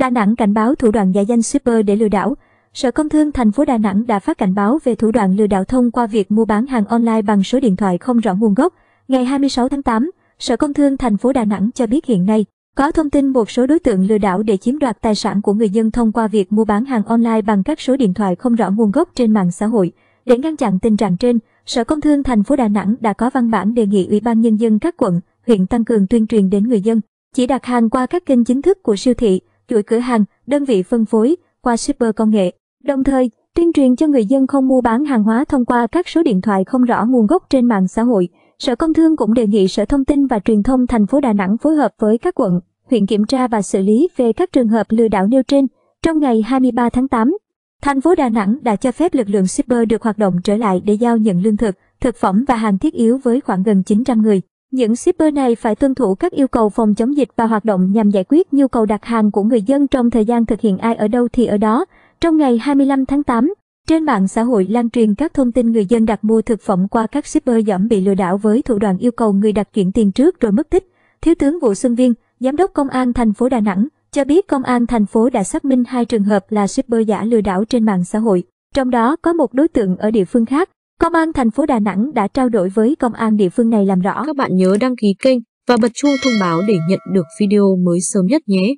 Đà Nẵng cảnh báo thủ đoạn giả danh shipper để lừa đảo. Sở Công Thương thành phố Đà Nẵng đã phát cảnh báo về thủ đoạn lừa đảo thông qua việc mua bán hàng online bằng số điện thoại không rõ nguồn gốc. Ngày 26 tháng 8, Sở Công Thương thành phố Đà Nẵng cho biết hiện nay có thông tin một số đối tượng lừa đảo để chiếm đoạt tài sản của người dân thông qua việc mua bán hàng online bằng các số điện thoại không rõ nguồn gốc trên mạng xã hội. Để ngăn chặn tình trạng trên, Sở Công Thương thành phố Đà Nẵng đã có văn bản đề nghị Ủy ban nhân dân các quận, huyện tăng cường tuyên truyền đến người dân, chỉ đặt hàng qua các kênh chính thức của siêu thị chuỗi cửa hàng, đơn vị phân phối qua shipper công nghệ. Đồng thời, tuyên truyền cho người dân không mua bán hàng hóa thông qua các số điện thoại không rõ nguồn gốc trên mạng xã hội. Sở Công Thương cũng đề nghị Sở Thông tin và Truyền thông thành phố Đà Nẵng phối hợp với các quận, huyện kiểm tra và xử lý về các trường hợp lừa đảo nêu trên. Trong ngày 23 tháng 8, thành phố Đà Nẵng đã cho phép lực lượng shipper được hoạt động trở lại để giao nhận lương thực, thực phẩm và hàng thiết yếu với khoảng gần 900 người. Những shipper này phải tuân thủ các yêu cầu phòng chống dịch và hoạt động nhằm giải quyết nhu cầu đặt hàng của người dân trong thời gian thực hiện ai ở đâu thì ở đó. Trong ngày 25 tháng 8, trên mạng xã hội lan truyền các thông tin người dân đặt mua thực phẩm qua các shipper giảm bị lừa đảo với thủ đoạn yêu cầu người đặt chuyển tiền trước rồi mất tích. Thiếu tướng Vũ Xuân Viên, Giám đốc Công an thành phố Đà Nẵng, cho biết Công an thành phố đã xác minh hai trường hợp là shipper giả lừa đảo trên mạng xã hội. Trong đó có một đối tượng ở địa phương khác, Công an thành phố Đà Nẵng đã trao đổi với công an địa phương này làm rõ. Các bạn nhớ đăng ký kênh và bật chuông thông báo để nhận được video mới sớm nhất nhé.